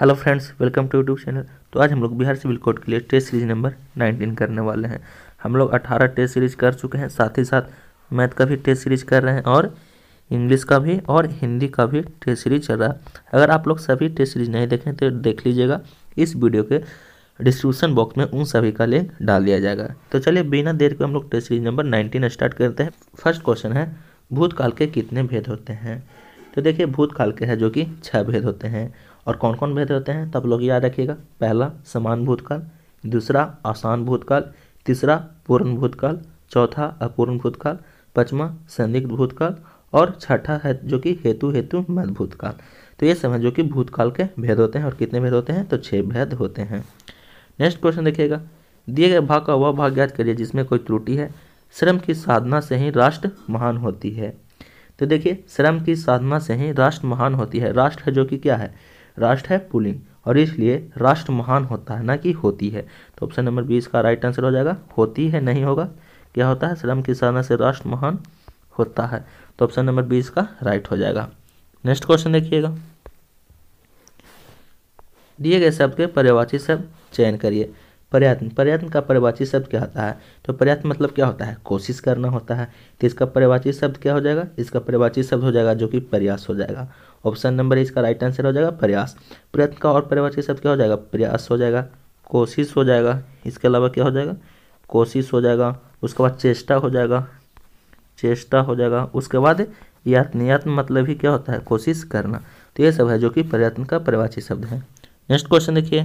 hello friends welcome to YouTube channel तो आज हम लोग बिहार सिविल कोर्ट के लिए टेस्ट सीरीज नंबर 19 करने वाले हैं हम लोग 18 टेस्ट सीरीज कर चुके हैं साथ ही साथ मैथ का भी टेस्ट सीरीज कर रहे हैं और इंग्लिश का भी और हिंदी का भी टेस्ट सीरीज चल रहा है अगर आप लोग सभी टेस्ट सीरीज नहीं देखें तो देख लीजिएगा इस वीडियो के डिस्क्रिप्शन बॉक्स में उन सभी का लिंक डाल दिया जाएगा तो चलिए बिना देर के हम लोग test series number nineteen start करते हैं फर्स्ट क्वेश्चन है भूतकाल के कितने भेद होते हैं तो देखिए भूतकाल के है जो कि छः भेद होते हैं और कौन कौन भेद होते हैं तब लोग याद रखिएगा पहला समान भूतकाल दूसरा आसान भूतकाल तीसरा पूर्ण भूतकाल चौथा अपूर्ण भूतकाल पचवा संदिग्ध भूतकाल और छठा है जो कि हेतु हेतु मध्य भूतकाल तो ये समझ जो कि भूतकाल के भेद होते हैं और कितने भेद होते हैं तो छः भेद होते हैं नेक्स्ट क्वेश्चन देखिएगा दिए गए भाग का वह भाग याद करिए जिसमें कोई त्रुटि है श्रम की साधना से ही राष्ट्र महान होती है तो देखिए श्रम की साधना से ही राष्ट्र महान होती है राष्ट्र है जो कि क्या है राष्ट्र है पुलिंग और इसलिए राष्ट्र महान होता है ना कि होती है तो ऑप्शन नंबर बी इसका राइट आंसर हो जाएगा होती है नहीं होगा क्या होता है श्रम की साधना से राष्ट्र महान होता है तो ऑप्शन नंबर बी इसका राइट हो जाएगा नेक्स्ट क्वेश्चन देखिएगा दिए गए शब्द के पर्यावाची शब्द चयन करिए प्रयत्न प्रयत्न का परिवाची शब्द क्या होता है तो प्रयत्न मतलब क्या होता है कोशिश करना होता है तो इसका परिवाची शब्द क्या हो जाएगा इसका परिवाची शब्द हो जाएगा जो कि प्रयास हो जाएगा ऑप्शन नंबर इसका राइट आंसर हो जाएगा प्रयास प्रयत्न का और परिवर्ती शब्द क्या हो जाएगा प्रयास हो जाएगा कोशिश हो जाएगा इसके अलावा क्या हो जाएगा कोशिश हो जाएगा उसके बाद चेष्टा हो जाएगा चेष्टा हो जाएगा उसके बाद यात्म मतलब ही क्या होता है कोशिश करना तो ये सब है जो कि प्रयत्न का परिवाची शब्द है नेक्स्ट क्वेश्चन देखिए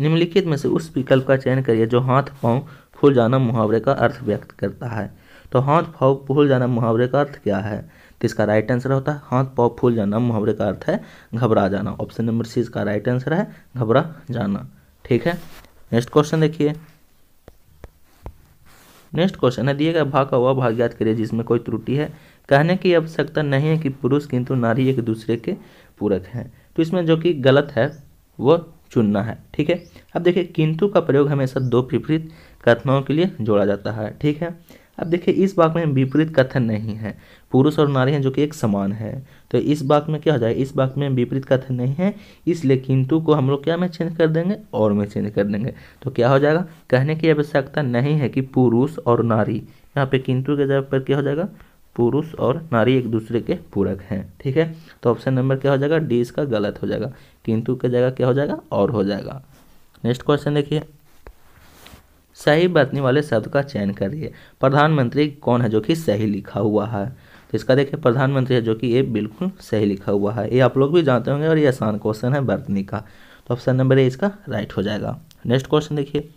निम्नलिखित में से उस विकल्प का चयन करिए जो हाथ पाँव फूल जाना मुहावरे का अर्थ व्यक्त करता है तो हाथ पाँव फूल जाना मुहावरे का अर्थ क्या है तो इसका राइट आंसर होता है हाथ पाव तो फूल जाना मुहावरे का अर्थ है घबरा जाना ऑप्शन नंबर सी इसका राइट आंसर है घबरा जाना ठीक है नेक्स्ट क्वेश्चन देखिए नेक्स्ट क्वेश्चन है दिए गए भाग का वह भाग याद करिए जिसमें कोई त्रुटि है कहने की आवश्यकता नहीं है कि पुरुष किंतु नारी एक दूसरे के पूरक हैं तो इसमें जो कि गलत है वो चुनना है ठीक है अब देखिए किंतु का प्रयोग हमेशा दो विपरीत कथनों के लिए जोड़ा जाता है ठीक है अब देखिए इस भाग में विपरीत कथन नहीं है पुरुष और नारी हैं जो कि एक समान है तो इस बात में क्या हो जाएगा इस बात में विपरीत कथन नहीं है इसलिए किंतु को हम लोग क्या में चेंज कर देंगे और में चेंज कर देंगे तो क्या हो जाएगा कहने की आवश्यकता नहीं है कि पुरुष और नारी यहाँ पे किंतु के जगह पर क्या हो जाएगा पुरुष और नारी एक दूसरे के पूरक हैं ठीक है तो ऑप्शन नंबर क्या हो जाएगा डी इसका गलत हो जाएगा किंतु के जगह क्या हो जाएगा और हो जाएगा नेक्स्ट क्वेश्चन देखिए सही बरतने वाले शब्द का चयन करिए प्रधानमंत्री कौन है जो कि सही लिखा हुआ है तो इसका देखिए प्रधानमंत्री है जो कि ये बिल्कुल सही लिखा हुआ है ये आप लोग भी जानते होंगे और ये आसान क्वेश्चन है बर्तनी का तो ऑप्शन नंबर ए इसका राइट हो जाएगा नेक्स्ट क्वेश्चन देखिए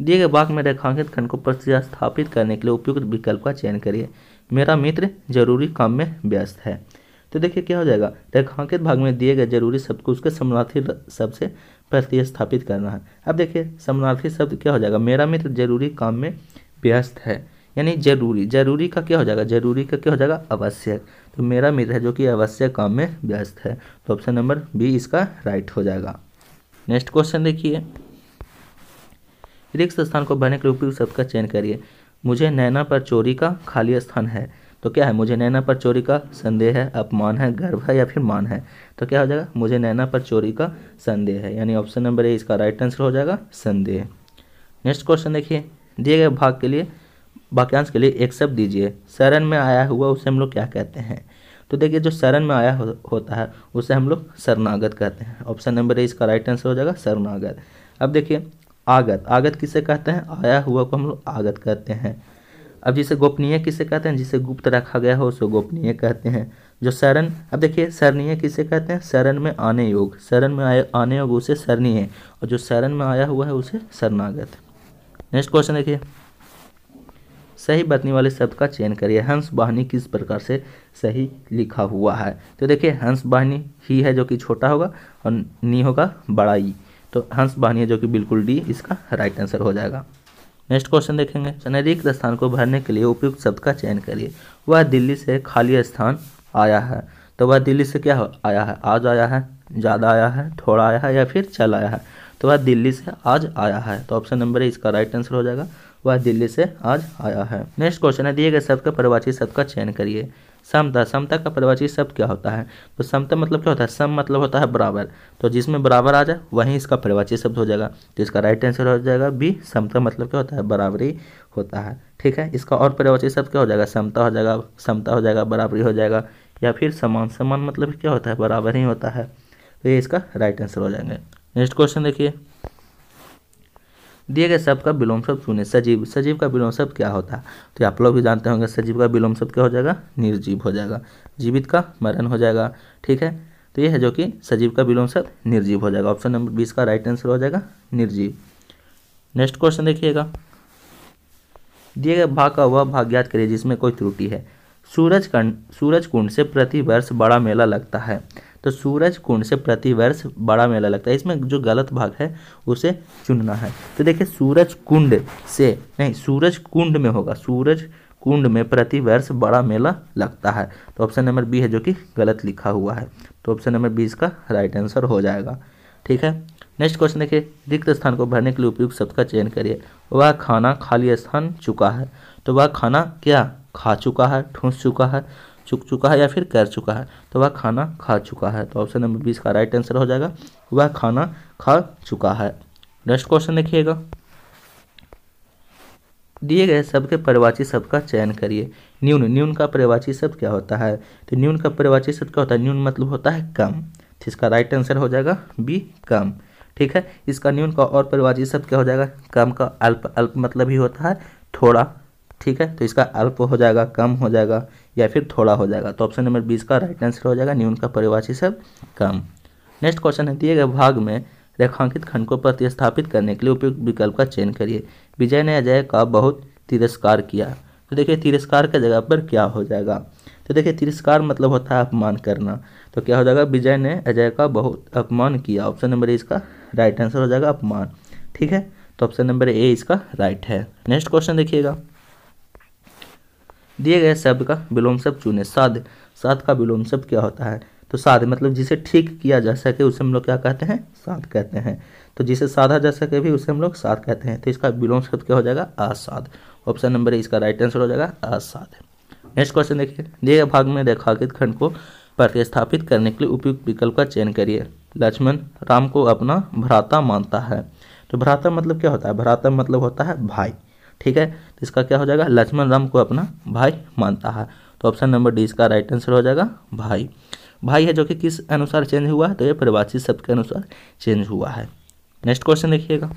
दिए गए भाग में रेखांकित खंड को प्रतिस्थापित करने के लिए उपयुक्त विकल्प का चयन करिए मेरा मित्र जरूरी काम में व्यस्त है तो देखिए क्या हो जाएगा रेखांकित भाग में दिए गए जरूरी शब्द को उसके समानार्थी शब्द से प्रतिस्थापित करना है अब देखिए समानार्थी शब्द क्या हो जाएगा मेरा मित्र जरूरी काम में व्यस्त है यानी जरूरी जरूरी का क्या हो जाएगा जरूरी का क्या हो जाएगा आवश्यक तो मेरा मित्र है जो कि आवश्यक काम में व्यस्त है तो ऑप्शन नंबर बी इसका राइट हो जाएगा नेक्स्ट क्वेश्चन देखिए रिक्त स्थान को भरने के उपयुक्त शब्द का चयन करिए मुझे नैना पर चोरी का खाली स्थान है तो क्या है मुझे नैना पर चोरी का संदेह है अपमान है गर्व है या फिर मान है तो क्या हो जाएगा मुझे नैना पर चोरी का संदेह है यानी ऑप्शन नंबर ए इसका राइट आंसर हो जाएगा संदेह नेक्स्ट क्वेश्चन देखिए दिए गए भाग के लिए वाक्यांश के लिए एक शब्द दीजिए शरण में आया हुआ उसे हम लोग क्या कहते हैं तो देखिए जो शरण में आया हो, होता है उसे हम लोग शरणागत कहते हैं ऑप्शन नंबर ए इसका राइट आंसर हो जाएगा शरणागत अब देखिए आगत आगत किसे कहते हैं आया हुआ को हम लोग आगत कहते हैं अब जिसे गोपनीय किसे कहते हैं जिसे गुप्त रखा गया हो उसे गोपनीय कहते हैं जो शरण अब देखिए शरणीय किसे कहते हैं शरण में आने योग शरण में आए आने योग उसे शरणीय और जो शरण में आया हुआ है उसे शरणागत नेक्स्ट क्वेश्चन देखिए सही बतने वाले शब्द का चयन करिए हंस वाहिनी किस प्रकार से सही लिखा हुआ है तो देखिए हंस वाहिनी ही है जो कि छोटा होगा और नी होगा बड़ा ई तो हंस वाहिनी है जो कि बिल्कुल डी इसका राइट आंसर हो जाएगा नेक्स्ट क्वेश्चन देखेंगे सनरिक्त स्थान को भरने के लिए उपयुक्त शब्द का चयन करिए वह दिल्ली से खाली स्थान आया है तो वह दिल्ली से क्या आया है आज आया है ज़्यादा आया है थोड़ा आया है या फिर चल आया है तो वह दिल्ली से आज आया है तो ऑप्शन नंबर है इसका राइट आंसर हो जाएगा वह दिल्ली से आज आया है नेक्स्ट क्वेश्चन है दिए गए शब्द का परिभाषी शब्द का चयन करिए समता समता का परिभाषी शब्द क्या होता है तो समता मतलब क्या होता है सम मतलब होता है बराबर तो जिसमें बराबर आ जाए वहीं इसका परिभाषी शब्द हो जाएगा तो इसका राइट आंसर हो जाएगा बी समता मतलब क्या होता है बराबरी होता है ठीक है इसका और परिभाषी शब्द क्या हो जाएगा समता हो जाएगा समता हो जाएगा बराबरी हो जाएगा या फिर समान समान मतलब क्या होता है बराबर ही होता है तो ये इसका राइट आंसर हो जाएंगे नेक्स्ट क्वेश्चन देखिए दिए गए शब्द का विलोम शब्द सुने सजीव सजीव का विलोम शब्द क्या होता है तो आप लोग भी जानते होंगे सजीव का विलोम शब्द क्या हो जाएगा निर्जीव हो जाएगा जीवित का मरण हो जाएगा ठीक है तो ये है जो कि सजीव का विलोम शब्द निर्जीव हो जाएगा ऑप्शन नंबर बीस का राइट आंसर हो जाएगा निर्जीव नेक्स्ट क्वेश्चन देखिएगा दिए गए भाग का वह भाग याद करिए जिसमें कोई त्रुटि है सूरज कंड सूरज कुंड से प्रति वर्ष बड़ा मेला लगता है तो सूरज कुंड से प्रतिवर्ष बड़ा मेला लगता है इसमें जो गलत भाग है उसे चुनना है तो देखिए सूरज कुंड से नहीं सूरज कुंड में होगा सूरज कुंड में प्रतिवर्ष बड़ा मेला लगता है तो ऑप्शन नंबर बी है जो कि गलत लिखा हुआ है तो ऑप्शन नंबर बी इसका राइट आंसर हो जाएगा ठीक है नेक्स्ट क्वेश्चन देखिए रिक्त स्थान को भरने के लिए उपयुक्त शब्द का चयन करिए वह खाना खाली स्थान चुका है तो वह खाना क्या खा चुका है ठूस चुका है चुक चुका है या फिर कर चुका है तो वह खाना खा चुका है तो ऑप्शन नंबर बीस का राइट आंसर हो जाएगा वह खाना खा चुका है नेक्स्ट क्वेश्चन देखिएगा दिए गए शब्द के परिवाची शब्द का चयन करिए न्यून न्यून का परिवाची शब्द क्या होता है तो न्यून का परिवाची शब्द क्या होता है न्यून मतलब होता है कम तो इसका राइट आंसर हो जाएगा बी कम ठीक है इसका न्यून का और परिवाची शब्द क्या हो जाएगा कम का अल्प अल्प मतलब ही होता है थोड़ा ठीक है तो इसका अल्प हो जाएगा कम हो जाएगा या फिर थोड़ा हो जाएगा तो ऑप्शन नंबर बीस का राइट आंसर हो जाएगा न्यून का परिभाषी सब कम नेक्स्ट क्वेश्चन है दिए गए भाग में रेखांकित खंड को प्रतिस्थापित करने के लिए उपयुक्त विकल्प का चयन करिए विजय ने अजय का बहुत तिरस्कार किया तो देखिए तिरस्कार के जगह पर क्या हो जाएगा तो देखिए तिरस्कार मतलब होता है अपमान करना तो क्या हो जाएगा विजय ने अजय का बहुत अपमान किया ऑप्शन नंबर ए इसका राइट आंसर हो जाएगा अपमान ठीक है तो ऑप्शन नंबर ए इसका राइट है नेक्स्ट क्वेश्चन देखिएगा दिए गए शब्द का विलोम शब्द चुने साध साध का विलोम शब्द क्या होता है तो साध मतलब जिसे ठीक किया जा सके उसे हम लोग क्या कहते हैं साध कहते हैं तो जिसे साधा जा सके भी उसे हम लोग साध कहते हैं तो इसका विलोम शब्द क्या हो जाएगा असाध ऑप्शन नंबर इसका राइट आंसर हो जाएगा असाध नेक्स्ट क्वेश्चन देखिए दिए गए भाग में रेखाकित खंड को प्रतिस्थापित करने के लिए उपयुक्त विकल्प का चयन करिए लक्ष्मण राम को अपना भ्राता मानता है तो भ्राता मतलब क्या होता है भ्राता मतलब होता है भाई ठीक है तो इसका क्या हो जाएगा लक्ष्मण राम को अपना भाई मानता है तो ऑप्शन नंबर डी इसका राइट आंसर हो जाएगा भाई भाई है जो कि किस अनुसार चेंज हुआ है तो ये परिभाषित शब्द के अनुसार चेंज हुआ है नेक्स्ट क्वेश्चन देखिएगा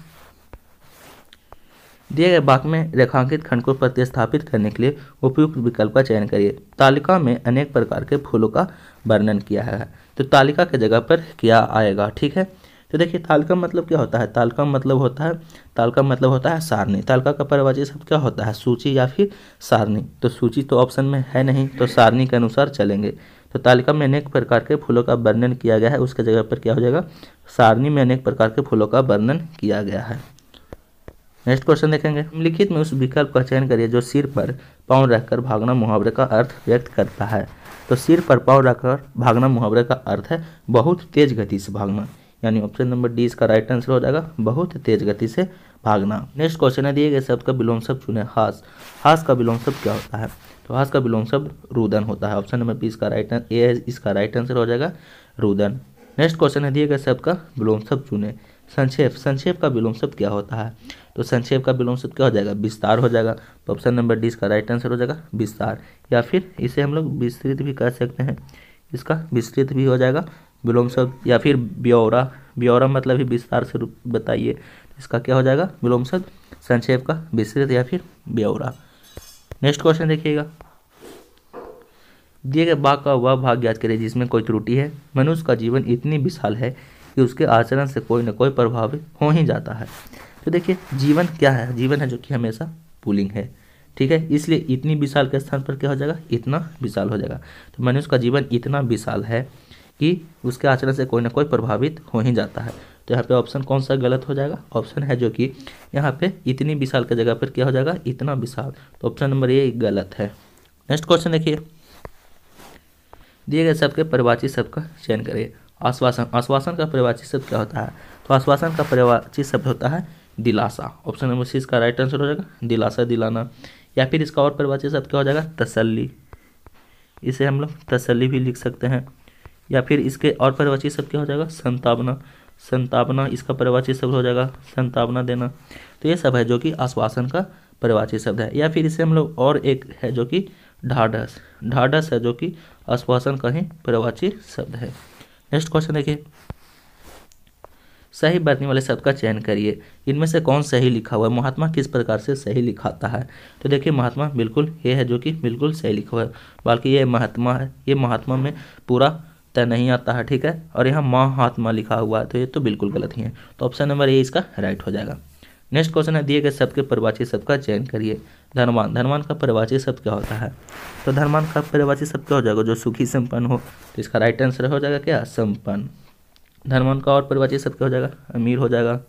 दिए गए बाक में रेखांकित खंड को प्रतिस्थापित करने के लिए उपयुक्त विकल्प का चयन करिए तालिका में अनेक प्रकार के फूलों का वर्णन किया है तो तालिका के जगह पर क्या आएगा ठीक है तो देखिए तालका मतलब क्या होता है तालका मतलब होता है तालका मतलब होता है सारणी तालका का परवाजी शब्द क्या होता है सूची या फिर सारणी तो सूची तो ऑप्शन में है नहीं तो सारणी के अनुसार चलेंगे तो तालिका में अनेक प्रकार के फूलों का वर्णन किया गया है उसके जगह पर क्या हो जाएगा सारणी में अनेक प्रकार के फूलों का वर्णन किया गया है नेक्स्ट क्वेश्चन देखेंगे निम्नलिखित में उस विकल्प का चयन करिए जो सिर पर पाँव रखकर भागना मुहावरे का अर्थ व्यक्त करता है तो सिर पर पाँव रखकर भागना मुहावरे का अर्थ है बहुत तेज गति से भागना यानी ऑप्शन नंबर डी इसका राइट आंसर हो जाएगा बहुत तेज गति से भागना नेक्स्ट क्वेश्चन है दिए गए शब्द का विलोम शब्द चुने हास हास का विलोम शब्द क्या होता है तो हास का विलोम शब्द रुदन होता है ऑप्शन नंबर बी इसका राइट आंसर ए है इसका राइट आंसर हो जाएगा रुदन नेक्स्ट क्वेश्चन है दिए गए शब्द का विलोम शब्द चुने संक्षेप संक्षेप का विलोम शब्द क्या होता है तो संक्षेप का विलोम शब्द क्या हो जाएगा विस्तार हो जाएगा तो ऑप्शन नंबर डी इसका राइट आंसर हो जाएगा विस्तार या फिर इसे हम लोग विस्तृत भी कर सकते हैं इसका विस्तृत भी हो जाएगा विलोम शब्द या फिर ब्यौरा ब्यौरा मतलब ही विस्तार से बताइए इसका क्या हो जाएगा विलोम शब्द संक्षेप का विस्तृत या फिर ब्यौरा नेक्स्ट क्वेश्चन देखिएगा दिए गए बाघ का वह भाग याद करें जिसमें कोई त्रुटि है मनुष्य का जीवन इतनी विशाल है कि उसके आचरण से कोई ना कोई प्रभावित हो ही जाता है तो देखिए जीवन क्या है जीवन है जो कि हमेशा पुलिंग है ठीक है इसलिए इतनी विशाल के स्थान पर क्या हो जाएगा इतना विशाल हो जाएगा तो मनुष्य का जीवन इतना विशाल है कि उसके आचरण से कोई ना कोई प्रभावित हो ही जाता है तो यहाँ पे ऑप्शन कौन सा गलत हो जाएगा ऑप्शन है जो कि यहाँ पे इतनी विशाल की जगह पर क्या हो जाएगा इतना विशाल तो ऑप्शन नंबर ये गलत है नेक्स्ट क्वेश्चन देखिए दिए गए शब्द के परिवाची शब्द का चयन करिए आश्वासन आश्वासन का परिवाची शब्द क्या होता है तो आश्वासन का परिवाची शब्द होता है दिलासा ऑप्शन नंबर सी इसका राइट आंसर हो जाएगा दिलासा दिलाना या फिर इसका और परिवाची शब्द क्या हो जाएगा तसल्ली इसे हम लोग तसल्ली भी लिख सकते हैं या फिर इसके और परवाची शब्द क्या हो जाएगा संतावना संतावना इसका परवाची शब्द हो जाएगा संतावना देना तो ये सब है जो कि आश्वासन का परवाची शब्द है या फिर इसे हम लोग और एक है जो कि ढाढ़स ढाढ़स है जो कि आश्वासन का ही परवाची शब्द है नेक्स्ट क्वेश्चन देखिए सही बरतने वाले शब्द का चयन करिए इनमें से कौन सही लिखा हुआ है महात्मा किस प्रकार से सही लिखाता है तो देखिए महात्मा बिल्कुल ये है जो कि बिल्कुल सही लिखा हुआ है बल्कि ये महात्मा है ये महात्मा में पूरा त नहीं आता है ठीक है और यहाँ माँ हाथ माँ लिखा हुआ है तो ये तो बिल्कुल गलत ही है तो ऑप्शन नंबर ए इसका राइट हो जाएगा नेक्स्ट क्वेश्चन है दिए गए शब्द के परिवाची शब्द का चयन करिए धनवान धनवान का परिवाची शब्द क्या होता है तो धनवान का परिवाची शब्द क्या हो जाएगा जो सुखी संपन्न हो तो इसका राइट आंसर हो जाएगा क्या संपन्न धनवान का और परिवाची शब्द क्या हो जाएगा अमीर हो जाएगा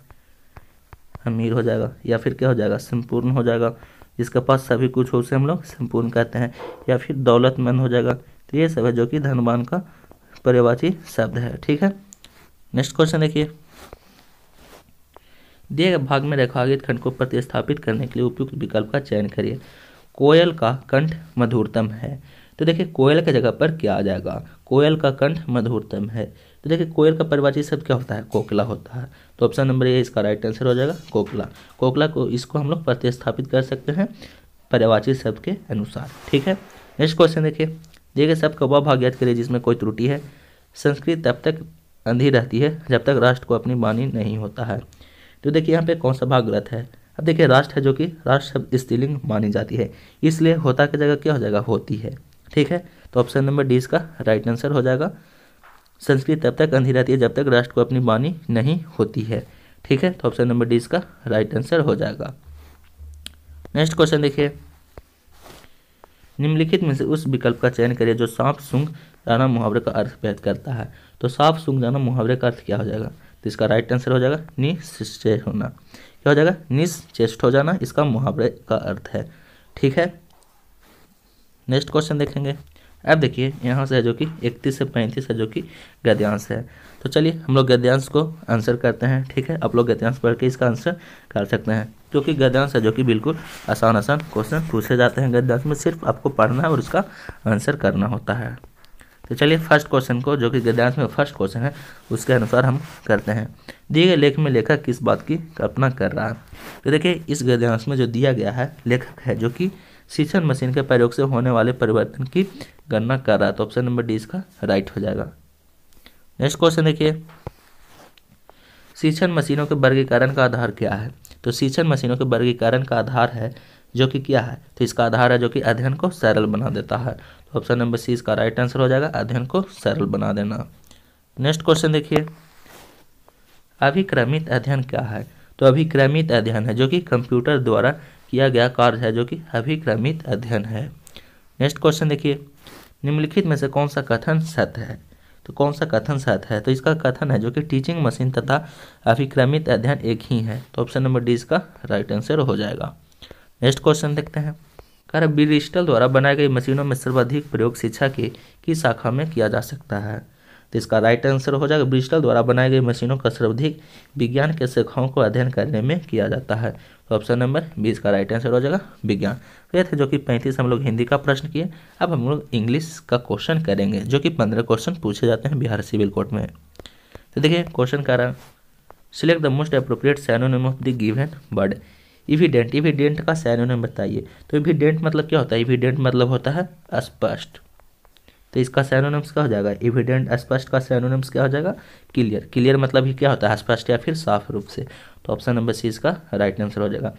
अमीर हो जाएगा या फिर क्या हो जाएगा संपूर्ण हो जाएगा जिसके पास सभी कुछ हो उसे हम लोग संपूर्ण कहते हैं या फिर दौलतमंद हो जाएगा तो ये सब है जो कि धनवान का पर्यवाची शब्द है ठीक है नेक्स्ट क्वेश्चन देखिए दिए गए भाग में रेखागित खंड को प्रतिस्थापित करने के लिए उपयुक्त विकल्प का चयन करिए कोयल का कंठ मधुरतम है तो देखिए कोयल के जगह पर क्या आ जाएगा कोयल का कंठ मधुरतम है तो देखिए कोयल का परिवाची शब्द क्या होता है कोकला होता है तो ऑप्शन नंबर ए इसका राइट आंसर हो जाएगा कोकला कोकला को इसको हम लोग प्रतिस्थापित कर सकते हैं पर्यावाची शब्द के अनुसार ठीक है नेक्स्ट क्वेश्चन देखिए दिए गए शब्द का वह भाग याद करिए जिसमें कोई त्रुटि है संस्कृत तब तक अंधी रहती है जब तक राष्ट्र को अपनी बानी नहीं होता है तो देखिए यहाँ पे कौन सा भाग गलत है अब देखिए राष्ट्र है जो कि राष्ट्र शब्द स्त्रीलिंग मानी जाती है इसलिए होता की जगह क्या हो जाएगा होती है ठीक है तो ऑप्शन नंबर डी इसका राइट आंसर हो जाएगा संस्कृत तब तक अंधी रहती है जब तक राष्ट्र को अपनी बानी नहीं होती है ठीक है तो ऑप्शन नंबर डी इसका राइट आंसर हो जाएगा नेक्स्ट क्वेश्चन देखिए निम्नलिखित में से उस विकल्प का चयन करिए जो सांप सुंग जाना मुहावरे का अर्थ व्यक्त करता है तो सांप सुंग जाना मुहावरे का अर्थ क्या हो जाएगा तो इसका राइट आंसर हो जाएगा निश्चय होना क्या हो जाएगा निश्चेष्ट हो जाना इसका मुहावरे का अर्थ है ठीक है नेक्स्ट क्वेश्चन देखेंगे अब देखिए यहाँ से है जो कि इकतीस से पैंतीस है जो कि गद्यांश है तो चलिए हम लोग गद्यांश को आंसर करते हैं ठीक है आप लोग गद्यांश पढ़ के इसका आंसर कर सकते हैं जो कि गद्यांश है जो कि बिल्कुल आसान आसान क्वेश्चन पूछे जाते हैं गद्यांश में सिर्फ आपको पढ़ना है और उसका आंसर करना होता है तो चलिए फर्स्ट क्वेश्चन को जो कि गद्यांश में फर्स्ट क्वेश्चन है उसके अनुसार हम करते हैं दिए गए लेख में लेखक किस बात की कल्पना कर रहा है तो देखिए इस गद्यांश में जो दिया गया है लेखक है जो कि शिक्षण मशीन के प्रयोग से होने वाले परिवर्तन की गणना कर रहा है तो ऑप्शन नंबर डी इसका राइट हो जाएगा नेक्स्ट क्वेश्चन देखिए शिक्षण मशीनों के वर्गीकरण का आधार क्या है तो शिक्षण मशीनों के वर्गीकरण का आधार है जो कि क्या है तो इसका आधार है जो कि अध्ययन को सरल बना देता है तो ऑप्शन नंबर सी इसका राइट आंसर हो जाएगा अध्ययन को सरल बना देना नेक्स्ट क्वेश्चन देखिए अभिक्रमित अध्ययन क्या है तो अभिक्रमित अध्ययन है जो कि कंप्यूटर द्वारा किया गया कार्य है जो कि अभिक्रमित अध्ययन है नेक्स्ट क्वेश्चन देखिए निम्नलिखित में से कौन सा कथन सत्य है तो कौन सा कथन साथ है तो इसका कथन है जो कि टीचिंग मशीन तथा अभिक्रमित अध्ययन एक ही है तो ऑप्शन नंबर डी इसका राइट आंसर हो जाएगा नेक्स्ट क्वेश्चन देखते हैं कर बिरिस्टल द्वारा बनाई गई मशीनों में सर्वाधिक प्रयोग शिक्षा की किस शाखा में किया जा सकता है तो इसका राइट आंसर हो जाएगा ब्रिस्टल द्वारा बनाई गई मशीनों का सर्वाधिक विज्ञान के शाखाओं को अध्ययन करने में किया जाता है तो ऑप्शन नंबर बी इसका राइट आंसर हो जाएगा विज्ञान हुए थे जो कि पैंतीस हम लोग हिंदी का प्रश्न किए अब हम लोग इंग्लिश का क्वेश्चन करेंगे जो कि पंद्रह क्वेश्चन पूछे जाते हैं बिहार सिविल कोर्ट में तो देखिए क्वेश्चन का रहा select the most appropriate synonym of the given word evident evident का सैनोनिम बताइए तो इविडेंट मतलब क्या होता है इविडेंट मतलब होता है स्पष्ट तो इसका सैनोनिम्स क्या हो जाएगा इविडेंट स्पष्ट का सैनोनिम्स क्या हो जाएगा क्लियर क्लियर मतलब ही क्या होता है स्पष्ट या फिर साफ रूप से तो ऑप्शन नंबर सी इसका राइट आंसर हो जाएगा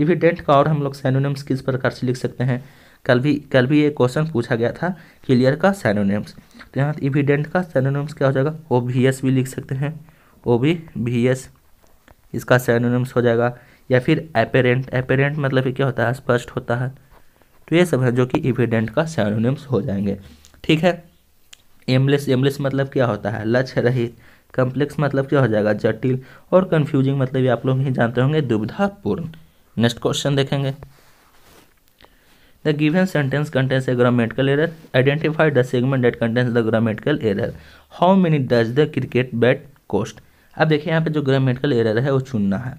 इविडेंट का और हम लोग सैनोनिम्स किस प्रकार से लिख सकते हैं कल भी कल भी ये क्वेश्चन पूछा गया था क्लियर का सैनोनिम्स तो यहाँ इविडेंट का सैनोनिम्स क्या हो जाएगा ओ भी एस भी लिख सकते हैं ओ भी भी एस इसका सैनोनिम्स हो जाएगा या फिर एपेरेंट एपेरेंट मतलब क्या होता है स्पष्ट होता है तो ये सब है जो कि इविडेंट का सैनोनिम्स हो जाएंगे ठीक है एमलेस एमलेस मतलब क्या होता है लक्ष्य रहित कम्प्लेक्स मतलब क्या हो जाएगा जटिल और कन्फ्यूजिंग मतलब ये आप लोग ही जानते होंगे दुविधापूर्ण नेक्स्ट क्वेश्चन देखेंगे the given sentence contains a grammatical error identify the segment that contains the grammatical error how many does the cricket bat cost अब देखिए यहाँ पे जो ग्रामेटिकल एरर है वो चुनना है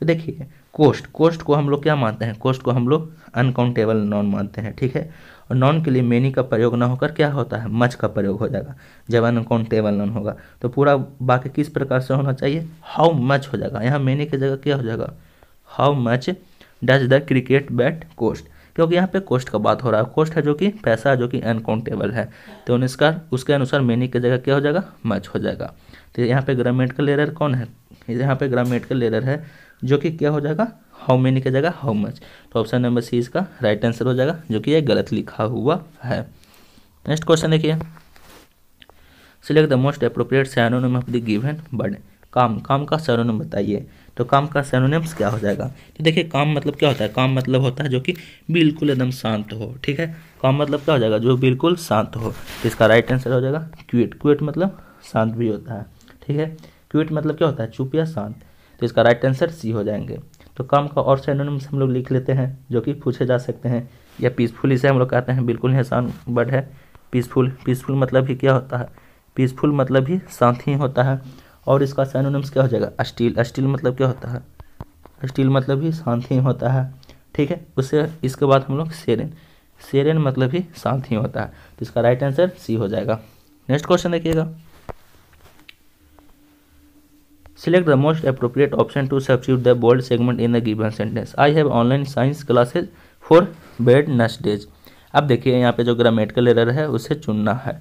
तो देखिए कोस्ट कोस्ट को हम लोग क्या मानते हैं कोस्ट को हम लोग अनकाउंटेबल नॉन मानते हैं ठीक है और नॉन के लिए मेनी का प्रयोग ना होकर क्या होता है मच का प्रयोग हो जाएगा जब अनकाउंटेबल नॉन होगा तो पूरा बाकी किस प्रकार से होना चाहिए हाउ मच हो जाएगा यहाँ मेनी की जगह क्या हो जाएगा how much does the cricket bat cost क्योंकि यहाँ पे कोस्ट का बात हो रहा है कोस्ट है जो कि पैसा जो कि अनकाउंटेबल है तो उसका उसके अनुसार मेनी की जगह क्या हो जाएगा मच हो जाएगा तो यहाँ पे ग्रामेटिकल एरर कौन है यहाँ पे ग्रामेटिकल एरर है जो कि क्या हो जाएगा हाउ मेनी की जगह हाउ मच तो ऑप्शन नंबर सी इसका राइट आंसर हो जाएगा जो कि यह गलत लिखा हुआ है नेक्स्ट क्वेश्चन देखिए select the most appropriate synonym of the given word काम काम का सैनोनम बताइए तो काम का सेनोनिम्स क्या हो जाएगा तो देखिए काम मतलब क्या होता है काम मतलब होता है जो कि बिल्कुल एकदम शांत हो ठीक है काम मतलब क्या हो जाएगा जो बिल्कुल शांत हो तो इसका राइट आंसर हो जाएगा क्यूट क्यूट मतलब शांत भी होता है ठीक है क्यूट मतलब क्या होता है चुप या शांत तो इसका राइट आंसर सी हो जाएंगे तो काम का और सेनोनिम्स हम लोग लिख लेते हैं जो कि पूछे जा सकते हैं या पीसफुल इसे हम लोग कहते हैं बिल्कुल ही आसान वर्ड है पीसफुल पीसफुल मतलब ही क्या होता है पीसफुल मतलब ही शांत ही होता है और इसका सैनोनिम्स क्या हो जाएगा स्टील स्टील मतलब क्या होता है स्टील मतलब ही शांति होता है ठीक है उससे इसके बाद हम लोग सेरेन सेरेन मतलब ही शांति होता है तो इसका राइट आंसर सी हो जाएगा नेक्स्ट क्वेश्चन देखिएगा select the most appropriate option to substitute the bold segment in the given sentence I have online science classes for bed next days अब देखिए यहाँ पे जो ग्रामेटिकल एरर है उसे चुनना है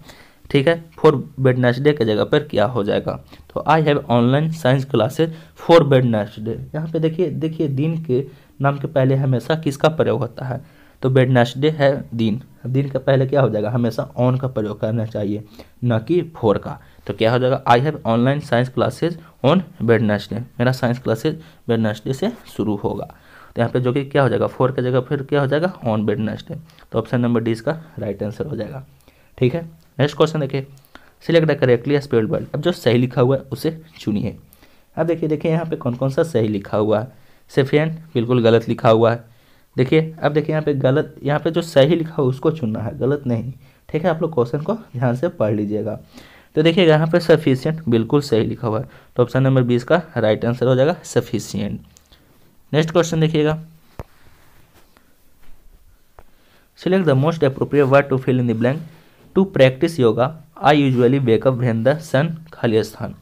ठीक है फोर वेडनेसडे के जगह पर क्या हो जाएगा तो I have online science classes for Wednesday यहाँ पे देखिए देखिए दिन के नाम के पहले हमेशा किसका प्रयोग होता है तो वेडनेसडे है दिन दिन का पहले क्या हो जाएगा हमेशा ऑन का प्रयोग करना चाहिए न कि फोर का तो क्या हो जाएगा I have online science classes on Wednesday मेरा साइंस क्लासेज वेडनेसडे से शुरू होगा तो यहाँ पे जो कि क्या हो जाएगा फोर की जगह फिर क्या हो जाएगा ऑन वेडनेसडे तो ऑप्शन नंबर डी इसका राइट आंसर हो जाएगा ठीक है नेक्स्ट क्वेश्चन देखिए सिलेक्ट करेक्टली स्पेल्ड वर्ड अब जो सही लिखा हुआ है उसे चुनिए अब देखिए देखिए यहाँ पे कौन कौन सा सही लिखा हुआ है सेफियन बिल्कुल गलत लिखा हुआ है देखिए अब देखिए यहाँ पे गलत यहाँ पे जो सही लिखा हुआ उसको चुनना है गलत नहीं ठीक है आप लोग क्वेश्चन को ध्यान से पढ़ लीजिएगा तो देखिए यहाँ पे सफिशियंट बिल्कुल सही लिखा हुआ है तो ऑप्शन नंबर बीस का राइट आंसर हो जाएगा सफिशियंट नेक्स्ट क्वेश्चन देखिएगा select the most appropriate word to fill in the blank to practice yoga I usually wake up when the sun खाली स्थान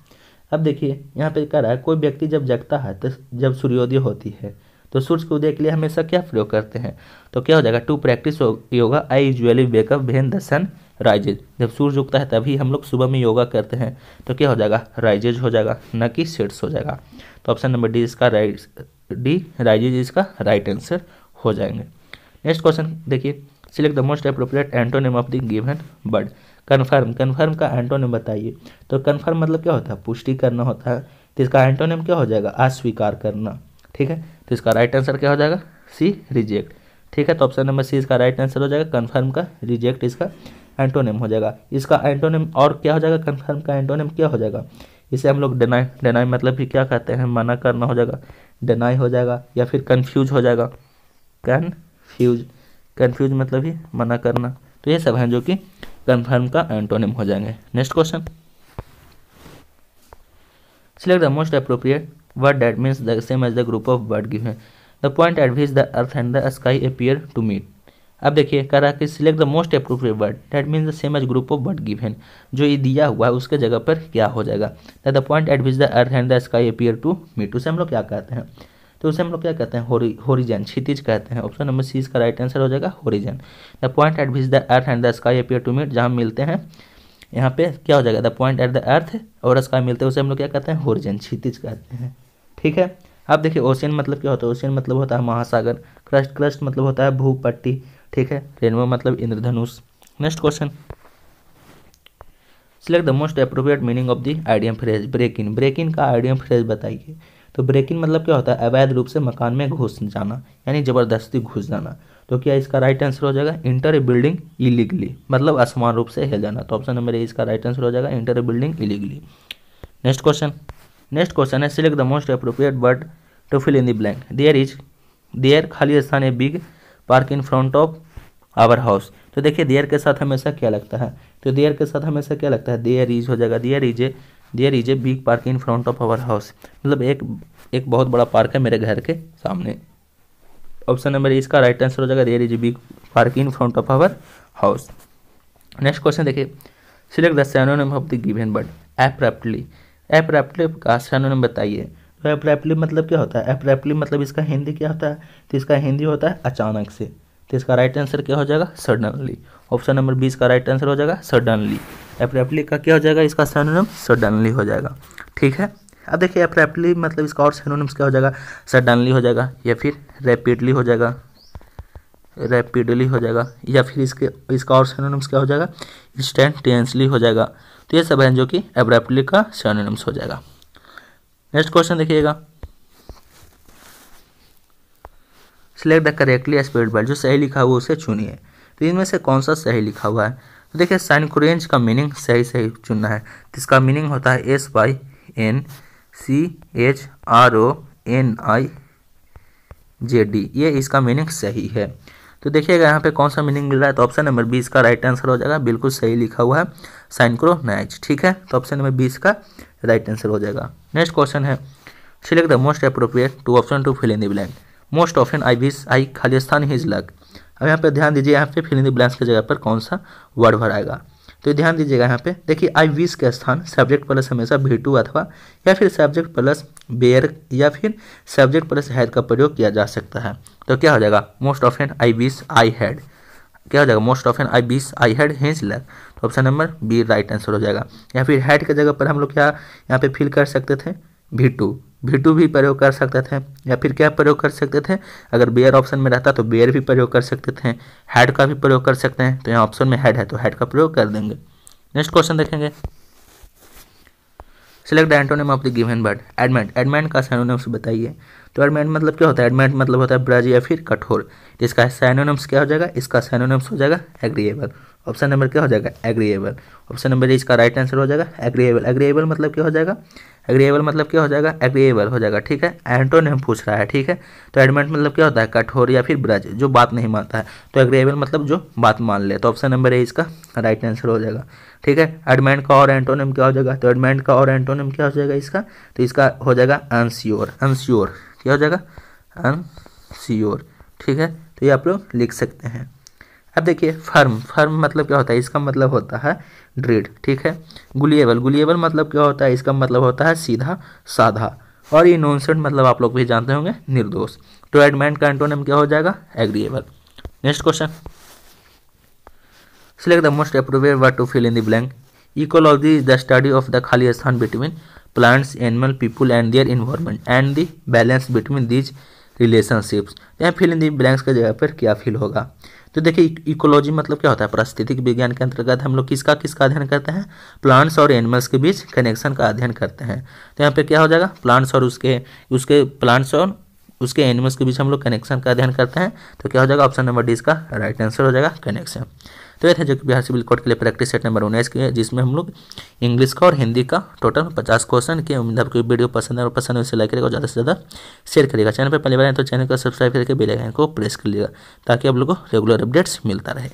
अब देखिए यहाँ पे कह रहा है कोई व्यक्ति जब जगता है तो जब सूर्योदय होती है तो सूर्य के उदय के लिए हमेशा क्या प्रयोग करते हैं तो क्या हो जाएगा to practice yoga I usually wake up when the sun rises जब सूर्य उगता है तभी हम लोग सुबह में योगा करते हैं तो क्या हो जाएगा राइजेज हो जाएगा न कि सेट्स हो जाएगा तो ऑप्शन नंबर डी इसका राइट डी राइजेज इसका राइट आंसर हो जाएंगे नेक्स्ट क्वेश्चन देखिए select the most appropriate antonym of the given word confirm confirm का एंटोनिम बताइए तो कन्फर्म मतलब क्या होता है पुष्टि करना होता है तो इसका एंटोनिम क्या हो जाएगा अस्वीकार करना ठीक है तो इसका राइट आंसर क्या हो जाएगा सी रिजेक्ट ठीक है तो ऑप्शन नंबर सी इसका राइट आंसर हो जाएगा कन्फर्म का रिजेक्ट इसका एंटोनिम हो जाएगा इसका एंटोनिम और क्या हो जाएगा कन्फर्म का एंटोनिम क्या हो जाएगा इसे हम लोग डेनाई डेनाई मतलब कि क्या कहते हैं मना करना हो जाएगा डेनाई हो जाएगा या फिर कन्फ्यूज हो जाएगा कन्फ्यूज कन्फ्यूज मतलब ही मना करना तो ये सब हैं जो कि कन्फर्म का एंटोनिम हो जाएंगे next question select the most appropriate word that means the same as the group of words give है the point at which the earth and the sky appear to meet अब देखिए कह रहा है कि select the most appropriate word that means the same as group of words given जो ये दिया हुआ है उसके जगह पर क्या हो जाएगा the point at which the earth and the sky appear to meet उसे हम लोग क्या कहते हैं तो उसे हम लोग क्या कहते हैं होरिजन क्षितिज कहते हैं ऑप्शन नंबर सी इसका राइट आंसर हो जाएगा horizon the point at which the earth and the sky appear to meet जहाँ मिलते हैं यहाँ पे क्या हो जाएगा the point at the earth और स्काई मिलते हैं उसे हम लोग क्या कहते हैं होरिजन क्षितिज कहते हैं ठीक है अब देखिए ओशियन मतलब क्या होता है ओशियन मतलब होता है महासागर क्रस्ट क्रस्ट मतलब होता है भूपट्टी ठीक है रेनबो मतलब इंद्रधनुष next question select the most appropriate meaning of the idiom phrase break in break in का आइडियम फ्रेज बताइए तो ब्रेक इन मतलब क्या होता है अवैध रूप से मकान में घुस जाना यानी ज़बरदस्ती घुस जाना तो क्या इसका राइट आंसर हो जाएगा इंटर ए बिल्डिंग इलीगली मतलब असमान रूप से हिल जाना तो ऑप्शन नंबर ए इसका राइट आंसर हो जाएगा enter a building illegally next question next question है select the most appropriate word to fill in the blank there is there खाली स्थान a big park in front of our house तो देखिए there के साथ हमेशा क्या लगता है तो देयर के साथ हमेशा क्या लगता है देयर इज हो जाएगा there is a there is a big park in front of our house मतलब एक एक बहुत बड़ा पार्क है मेरे घर के सामने ऑप्शन नंबर इसका राइट आंसर हो जाएगा there is a big park in front of our house next question देखिए select the synonym of the given word aptly aptly का सैनोनिम बताइए तो एप्रैप्टली मतलब क्या होता है एप्रैप्टली मतलब इसका हिंदी क्या होता है तो इसका हिंदी होता है अचानक से तो इसका राइट आंसर क्या हो जाएगा सडनली ऑप्शन नंबर बीस का राइट आंसर हो जाएगा सडनली एप्रेपली का क्या हो जाएगा इसका सैनोनम सडनली हो जाएगा ठीक है अब देखिए एप्रेपली मतलब इसका और सैनोनम्स क्या हो जाएगा सडनली हो जाएगा या फिर रैपिडली हो जाएगा रैपिडली हो जाएगा या फिर इसके इसका और सैनोनम्स क्या हो जाएगा इंस्टेंटेंसली हो जाएगा तो ये सब है जो कि एप्रेपली का सैनोनम्स हो जाएगा नेक्स्ट क्वेश्चन देखिएगा select the correctly spelled word जो सही लिखा हुआ उसे चुनिए तो इनमें से कौन सा सही लिखा हुआ है तो देखिए साइनक्रेंज का मीनिंग सही सही चुनना है इसका मीनिंग होता है S Y N C H R O N I J D ये इसका मीनिंग सही है तो देखिएगा यहाँ पे कौन सा मीनिंग मिल रहा है तो ऑप्शन नंबर बीस का राइट आंसर हो जाएगा बिल्कुल सही लिखा हुआ है साइनक्रोनाइज ठीक है तो ऑप्शन नंबर बीस का राइट आंसर हो जाएगा नेक्स्ट क्वेश्चन है select the most appropriate to option to fill in the blank most often I wish I Khalistan his luck अब यहाँ पे ध्यान दीजिए यहाँ पे फिल इन द ब्लैंक्स की जगह पर कौन सा वर्ड भर आएगा तो ध्यान दीजिएगा यहाँ पे देखिए आई विश के स्थान सब्जेक्ट प्लस हमेशा भी टू अथवा या फिर सब्जेक्ट प्लस बेयर या फिर सब्जेक्ट प्लस हैड का प्रयोग किया जा सकता है तो क्या हो जाएगा most often I wish I had क्या हो जाएगा most often I wish I had his luck तो option number B right answer हो जाएगा या फिर हैड के जगह पर हम लोग क्या यहाँ पे फिल कर सकते थे भी टू टू भी प्रयोग कर सकते थे या फिर क्या प्रयोग कर सकते थे अगर बेयर ऑप्शन में रहता तो बेयर भी प्रयोग कर सकते थे हेड का भी प्रयोग कर सकते हैं तो यहाँ ऑप्शन में हेड है तो हेड का प्रयोग कर देंगे नेक्स्ट क्वेश्चन देखेंगे select the antonym of the given word adamant adamant का सैनोनिम्स बताइए तो एडमेंट मतलब क्या होता है एडमेंट मतलब होता है ब्रज या फिर कठोर इसका सैनोनम्स क्या हो जाएगा इसका सैनोनम्स हो जाएगा एग्रीएबल ऑप्शन नंबर क्या हो जाएगा एग्रीएबल ऑप्शन नंबर इसका राइट आंसर हो जाएगा एग्रीएबल एग्रीएबल मतलब क्या हो जाएगा एग्रीएबल मतलब क्या हो जाएगा एग्रीएबल हो जाएगा ठीक है एंटोनियम पूछ रहा है ठीक है तो एडमेंट मतलब क्या होता है कठोर या फिर ब्रज जो बात नहीं मानता है तो एग्रीएबल मतलब जो बात मान ले तो ऑप्शन नंबर ए इसका राइट आंसर हो जाएगा ठीक है एडमेंट का और एंटोनियम क्या हो जाएगा तो एडमेंट का और एंटोनियम क्या हो जाएगा इसका तो इसका हो जाएगा अनश्योर अनश्योर क्या हो जाएगा अनश्योर ठीक है तो ये आप लोग लिख सकते हैं अब देखिए फर्म फर्म मतलब क्या होता है इसका मतलब होता है ड्रीड ठीक है गुलिएबल गुलिएबल मतलब क्या होता है इसका मतलब होता है सीधा साधा और ये नॉनसेंट मतलब आप लोग भी जानते होंगे निर्दोष तो एडमेंट का एंटोनियम क्या हो जाएगा agreeable next question select the most appropriate word to fill in the blank ecology is the study of the खाली स्थान between plants animal people and their environment and the balance between these relationships या fill in the blanks का जगह पर क्या feel होगा तो देखिए इकोलॉजी e- मतलब क्या होता है परिस्थितिक विज्ञान के अंतर्गत हम लोग किसका किसका अध्ययन करते हैं प्लांट्स और एनिमल्स के बीच कनेक्शन का अध्ययन करते हैं तो यहाँ पर क्या हो जाएगा प्लांट्स और उसके उसके प्लांट्स और उसके एनिमल्स के बीच हम लोग कनेक्शन का अध्ययन करते हैं तो क्या हो जाएगा ऑप्शन नंबर डी इसका राइट आंसर हो जाएगा कनेक्शन तो ये था जो कि बिहार सिविल कोड के लिए प्रैक्टिस सेट नंबर उन्नीस की है जिसमें हम लोग इंग्लिश का और हिंदी का टोटल पचास क्वेश्चन के उम्मीद आपको वीडियो पसंद है और पसंद है उसे लाइक करेगा और ज़्यादा से ज़्यादा शेयर करेगा चैनल पर पहली बार तो चैनल को सब्सक्राइब करके बेलाइकन को प्रेस कर लीजिएगा ताकि आप लोग को रेगुलर अपडेट्स मिलता रहे